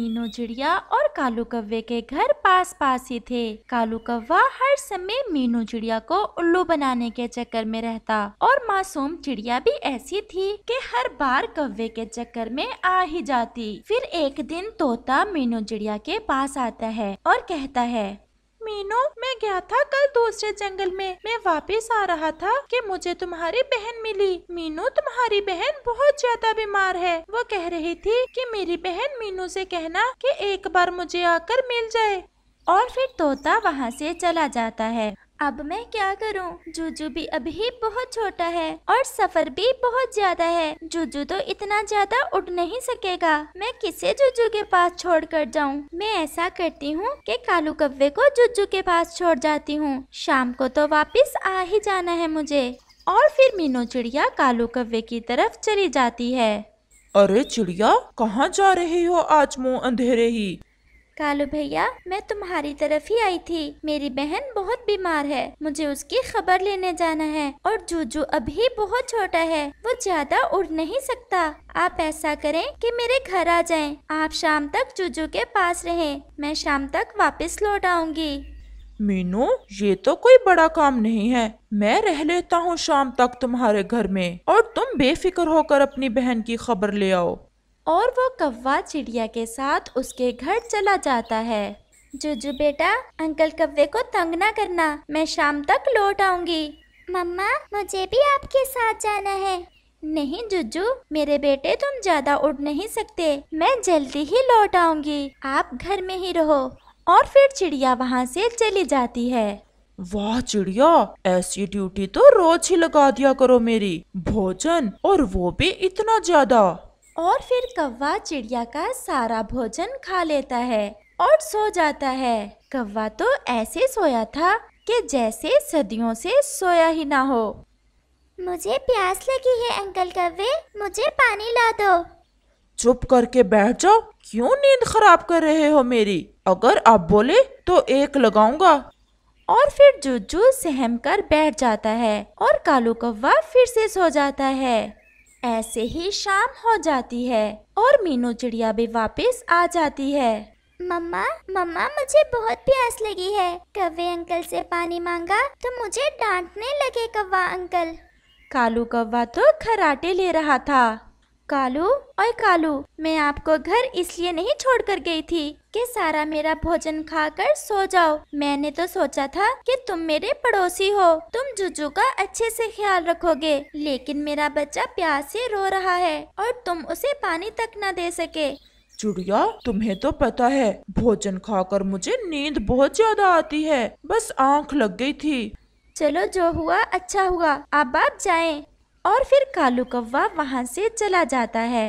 मीनू चिड़िया और कालू कव्वे के घर पास पास ही थे कालू कव्वा हर समय मीनू चिड़िया को उल्लू बनाने के चक्कर में रहता और मासूम चिड़िया भी ऐसी थी कि हर बार कव्वे के चक्कर में आ ही जाती फिर एक दिन तोता मीनू चिड़िया के पास आता है और कहता है मीनू मैं गया था कल दूसरे जंगल में मैं वापस आ रहा था कि मुझे तुम्हारी बहन मिली मीनू तुम्हारी बहन बहुत ज्यादा बीमार है वो कह रही थी कि मेरी बहन मीनू से कहना कि एक बार मुझे आकर मिल जाए और फिर तोता वहाँ से चला जाता है अब मैं क्या करूं? जूजू भी अभी बहुत छोटा है और सफर भी बहुत ज्यादा है जूजू तो इतना ज्यादा उड़ नहीं सकेगा मैं किसे जूजू के पास छोड़ कर जाऊँ मैं ऐसा करती हूँ कि कालू कव्वे को जूजू के पास छोड़ जाती हूँ शाम को तो वापस आ ही जाना है मुझे और फिर मीनू चिड़िया कालू कव्वे की तरफ चली जाती है अरे चिड़िया कहाँ जा रही हो आज मुँह अंधेरे ही कालू भैया मैं तुम्हारी तरफ ही आई थी मेरी बहन बहुत बीमार है मुझे उसकी खबर लेने जाना है और जूजू अभी बहुत छोटा है वो ज्यादा उड़ नहीं सकता आप ऐसा करें कि मेरे घर आ जाएं। आप शाम तक जूजू के पास रहें। मैं शाम तक वापस लौट आऊंगी मीनू ये तो कोई बड़ा काम नहीं है मैं रह लेता हूँ शाम तक तुम्हारे घर में और तुम बेफिक्र होकर अपनी बहन की खबर ले आओ और वो कौवा चिड़िया के साथ उसके घर चला जाता है जुजू बेटा अंकल कव्वे को तंग ना करना मैं शाम तक लौट आऊंगी मम्मा मुझे भी आपके साथ जाना है नहीं जुजू मेरे बेटे तुम ज्यादा उड़ नहीं सकते मैं जल्दी ही लौट आऊंगी आप घर में ही रहो और फिर चिड़िया वहाँ से चली जाती है वाह चिड़िया ऐसी ड्यूटी तो रोज ही लगा दिया करो मेरी भोजन और वो भी इतना ज्यादा और फिर कौवा चिड़िया का सारा भोजन खा लेता है और सो जाता है कौवा तो ऐसे सोया था कि जैसे सदियों से सोया ही ना हो मुझे प्यास लगी है अंकल कौवे मुझे पानी ला दो चुप करके बैठ जाओ क्यों नींद खराब कर रहे हो मेरी अगर आप बोले तो एक लगाऊंगा और फिर जुजू सहम कर बैठ जाता है और कालू कौवा फिर से सो जाता है ऐसे ही शाम हो जाती है और मीनू चिड़िया भी वापस आ जाती है मम्मा मम्मा मुझे बहुत प्यास लगी है कवे अंकल से पानी मांगा तो मुझे डांटने लगे कव्वा अंकल कालू कव्वा तो खराटे ले रहा था कालू और कालू मैं आपको घर इसलिए नहीं छोड़ कर गई थी कि सारा मेरा भोजन खाकर सो जाओ मैंने तो सोचा था कि तुम मेरे पड़ोसी हो तुम जुजू का अच्छे से ख्याल रखोगे लेकिन मेरा बच्चा प्यास से रो रहा है और तुम उसे पानी तक न दे सके चुड़िया तुम्हें तो पता है भोजन खाकर मुझे नींद बहुत ज्यादा आती है बस आँख लग गई थी चलो जो हुआ अच्छा हुआ अब आप जाए और फिर कालू कौवा वहाँ से चला जाता है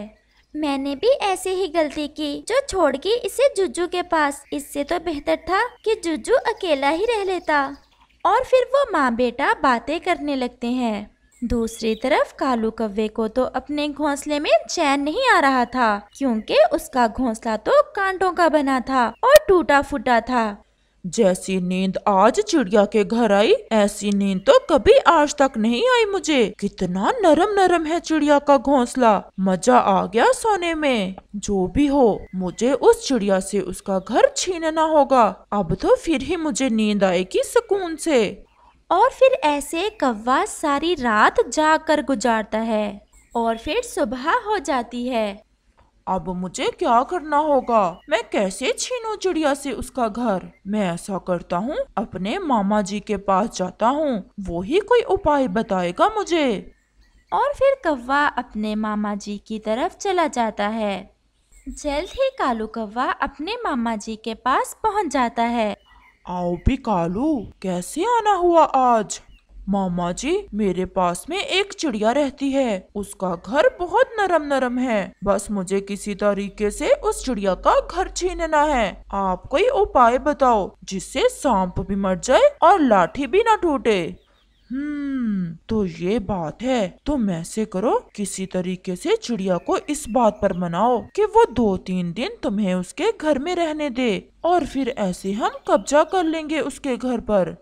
मैंने भी ऐसी ही गलती की जो छोड़ गई इसे जुजू के पास इससे तो बेहतर था कि जुजू अकेला ही रह लेता और फिर वो माँ बेटा बातें करने लगते हैं दूसरी तरफ कालू कौवे को तो अपने घोंसले में चैन नहीं आ रहा था क्योंकि उसका घोंसला तो कांटों का बना था और टूटा फूटा था जैसी नींद आज चिड़िया के घर आई ऐसी नींद तो कभी आज तक नहीं आई मुझे कितना नरम नरम है चिड़िया का घोंसला मजा आ गया सोने में जो भी हो मुझे उस चिड़िया से उसका घर छीनना होगा अब तो फिर ही मुझे नींद आएगी सुकून से और फिर ऐसे कव्वा सारी रात जाकर कर गुजारता है और फिर सुबह हो जाती है अब मुझे क्या करना होगा मैं कैसे छीनू चिड़िया से उसका घर मैं ऐसा करता हूँ अपने मामा जी के पास जाता हूँ वो ही कोई उपाय बताएगा मुझे और फिर कौवा अपने मामा जी की तरफ चला जाता है जल्द ही कालू कौवा अपने मामा जी के पास पहुँच जाता है आओ भी कालू कैसे आना हुआ आज मामा जी मेरे पास में एक चिड़िया रहती है उसका घर बहुत नरम नरम है बस मुझे किसी तरीके से उस चिड़िया का घर छीनना है आप कोई उपाय बताओ जिससे सांप भी मर जाए और लाठी भी ना टूटे हम्म तो ये बात है तुम ऐसे करो किसी तरीके से चिड़िया को इस बात पर मनाओ कि वो दो तीन दिन तुम्हें उसके घर में रहने दे और फिर ऐसे हम कब्जा कर लेंगे उसके घर पर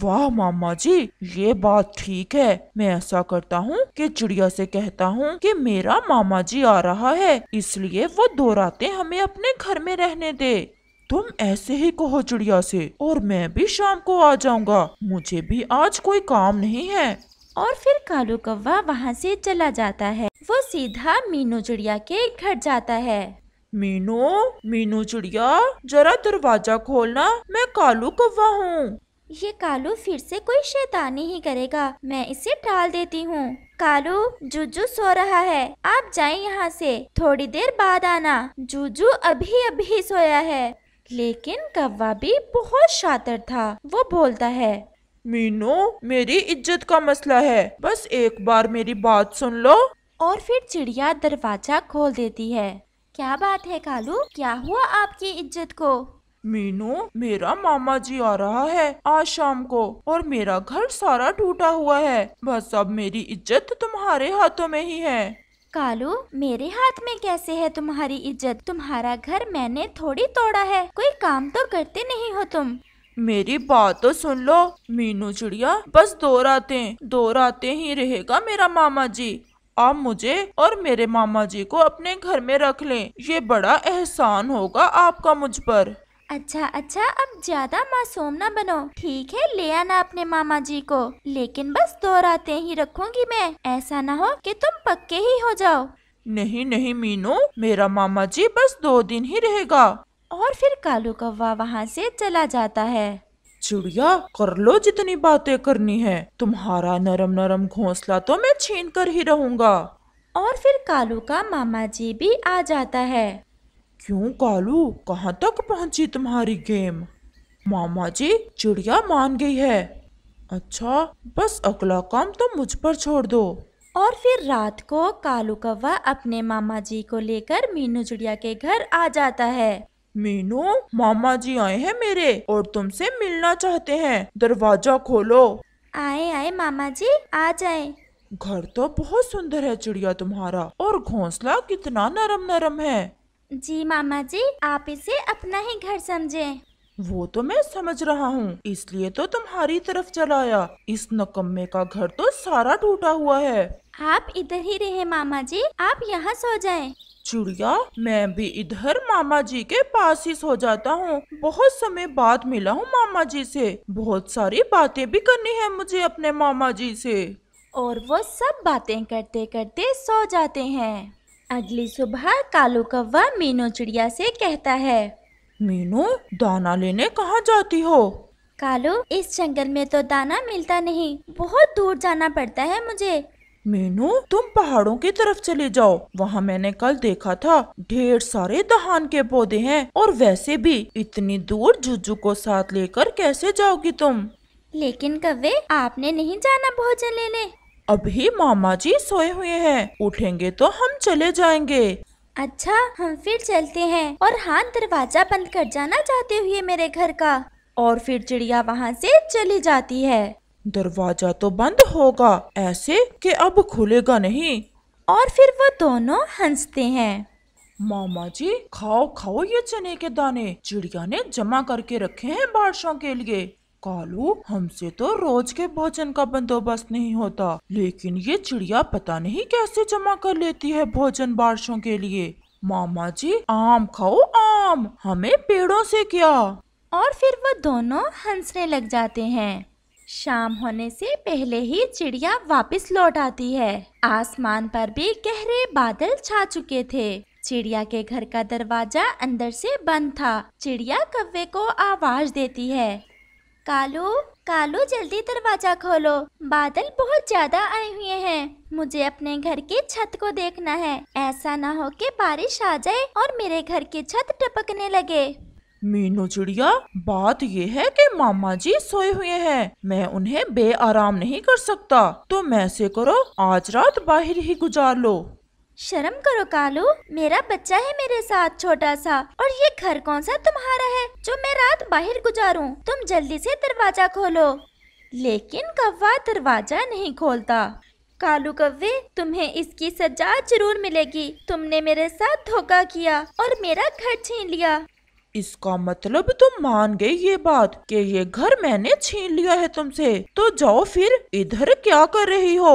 वाह मामा जी ये बात ठीक है मैं ऐसा करता हूँ कि चिड़िया से कहता हूँ कि मेरा मामा जी आ रहा है इसलिए वो दो रातें हमें अपने घर में रहने दे तुम ऐसे ही कहो चिड़िया से और मैं भी शाम को आ जाऊँगा मुझे भी आज कोई काम नहीं है और फिर कालू कौवा वहाँ से चला जाता है वो सीधा मीनू चिड़िया के घर जाता है मीनू मीनू चिड़िया जरा दरवाजा खोलना मैं कालू कौवा हूँ ये कालू फिर से कोई शैतानी ही करेगा मैं इसे टाल देती हूँ कालू जूजू सो रहा है आप जाए यहाँ से थोड़ी देर बाद आना जूजू अभी अभी सोया है लेकिन कौवा भी बहुत शातिर था वो बोलता है मीनू मेरी इज्जत का मसला है बस एक बार मेरी बात सुन लो और फिर चिड़िया दरवाजा खोल देती है क्या बात है कालू क्या हुआ आपकी इज्जत को मीनू मेरा मामा जी आ रहा है आज शाम को और मेरा घर सारा टूटा हुआ है बस अब मेरी इज्जत तुम्हारे हाथों में ही है कालू मेरे हाथ में कैसे है तुम्हारी इज्जत तुम्हारा घर मैंने थोड़ी तोड़ा है कोई काम तो करते नहीं हो तुम मेरी बात तो सुन लो मीनू चिड़िया बस दो रातें दो रातें ही रहेगा मेरा मामा जी आप मुझे और मेरे मामा जी को अपने घर में रख लें ये बड़ा एहसान होगा आपका मुझ पर अच्छा अच्छा अब ज्यादा मासूम ना बनो ठीक है ले आना अपने मामा जी को लेकिन बस दो रातें ही रखूंगी मैं ऐसा ना हो कि तुम पक्के ही हो जाओ नहीं नहीं मीनू मेरा मामा जी बस दो दिन ही रहेगा और फिर कालू कौवा वहाँ से चला जाता है चिड़िया कर लो जितनी बातें करनी है तुम्हारा नरम नरम घोंसला तो मैं छीन कर ही रहूँगा और फिर कालू का मामा जी भी आ जाता है क्यों कालू कहाँ तक पहुंची तुम्हारी गेम मामा जी चिड़िया मान गई है अच्छा बस अगला काम तो मुझ पर छोड़ दो और फिर रात को कालू कौवा अपने मामा जी को लेकर मीनू चिड़िया के घर आ जाता है मीनू मामा जी आए हैं मेरे और तुमसे मिलना चाहते हैं दरवाजा खोलो आए आए मामा जी आ जाए घर तो बहुत सुंदर है चिड़िया तुम्हारा और घोंसला कितना नरम नरम है जी मामा जी आप इसे अपना ही घर समझे वो तो मैं समझ रहा हूँ इसलिए तो तुम्हारी तरफ चलाया इस नकम्मे का घर तो सारा टूटा हुआ है आप इधर ही रहे मामा जी आप यहाँ सो जाएं। चिड़िया मैं भी इधर मामा जी के पास ही सो जाता हूँ बहुत समय बाद मिला हूँ मामा जी से बहुत सारी बातें भी करनी है मुझे अपने मामा जी से और वो सब बातें करते करते सो जाते हैं अगली सुबह कालू कौवा मीनू चिड़िया से कहता है मीनू दाना लेने कहाँ जाती हो कालू इस जंगल में तो दाना मिलता नहीं बहुत दूर जाना पड़ता है मुझे मीनू तुम पहाड़ों की तरफ चले जाओ वहाँ मैंने कल देखा था ढेर सारे दहान के पौधे हैं और वैसे भी इतनी दूर जुजू को साथ लेकर कैसे जाओगी तुम लेकिन कवे आपने नहीं जाना भोजन लेने अभी मामा जी सोए हुए हैं उठेंगे तो हम चले जाएंगे अच्छा हम फिर चलते हैं और हाथ दरवाजा बंद कर जाना चाहते हुए मेरे घर का और फिर चिड़िया वहाँ से चली जाती है दरवाजा तो बंद होगा ऐसे कि अब खुलेगा नहीं और फिर वो दोनों हंसते हैं मामा जी खाओ खाओ ये चने के दाने चिड़िया ने जमा करके रखे हैं बारिशों के लिए कालू हमसे तो रोज के भोजन का बंदोबस्त नहीं होता लेकिन ये चिड़िया पता नहीं कैसे जमा कर लेती है भोजन बारिशों के लिए मामा जी आम खाओ आम हमें पेड़ों से क्या और फिर वो दोनों हंसने लग जाते हैं शाम होने से पहले ही चिड़िया वापस लौट आती है आसमान पर भी गहरे बादल छा चुके थे चिड़िया के घर का दरवाजा अंदर से बंद था चिड़िया कव्वे को आवाज देती है कालू कालू जल्दी दरवाजा खोलो बादल बहुत ज्यादा आए हुए हैं मुझे अपने घर की छत को देखना है ऐसा ना हो कि बारिश आ जाए और मेरे घर की छत टपकने लगे मीनू चिड़िया बात यह है कि मामा जी सोए हुए हैं मैं उन्हें बेआराम नहीं कर सकता तुम ऐसे करो आज रात बाहर ही गुजार लो शर्म करो कालू मेरा बच्चा है मेरे साथ छोटा सा और ये घर कौन सा तुम्हारा है जो मैं रात बाहर गुजारूं? तुम जल्दी से दरवाजा खोलो लेकिन कौवा दरवाजा नहीं खोलता कालू कव्वे तुम्हें इसकी सजा जरूर मिलेगी तुमने मेरे साथ धोखा किया और मेरा घर छीन लिया इसका मतलब तुम मान गए ये बात कि ये घर मैंने छीन लिया है तुमसे तो जाओ फिर इधर क्या कर रही हो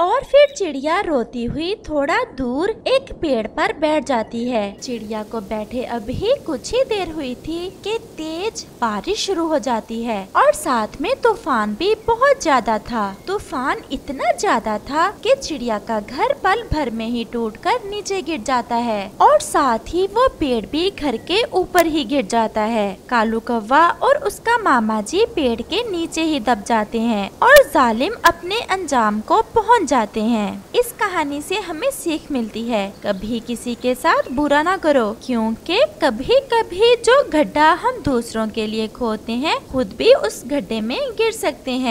और फिर चिड़िया रोती हुई थोड़ा दूर एक पेड़ पर बैठ जाती है चिड़िया को बैठे अभी कुछ ही देर हुई थी कि तेज बारिश शुरू हो जाती है और साथ में तूफान भी बहुत ज्यादा था तूफान इतना ज्यादा था कि चिड़िया का घर पल भर में ही टूटकर नीचे गिर जाता है और साथ ही वो पेड़ भी घर के ऊपर ही गिर जाता है कालू कौवा और उसका मामा जी पेड़ के नीचे ही दब जाते हैं और जालिम अपने अंजाम को पहुँच जाते हैं इस कहानी से हमें सीख मिलती है कभी किसी के साथ बुरा ना करो क्योंकि कभी कभी जो गड्ढा हम दूसरों के लिए खोदते हैं खुद भी उस गड्ढे में गिर सकते हैं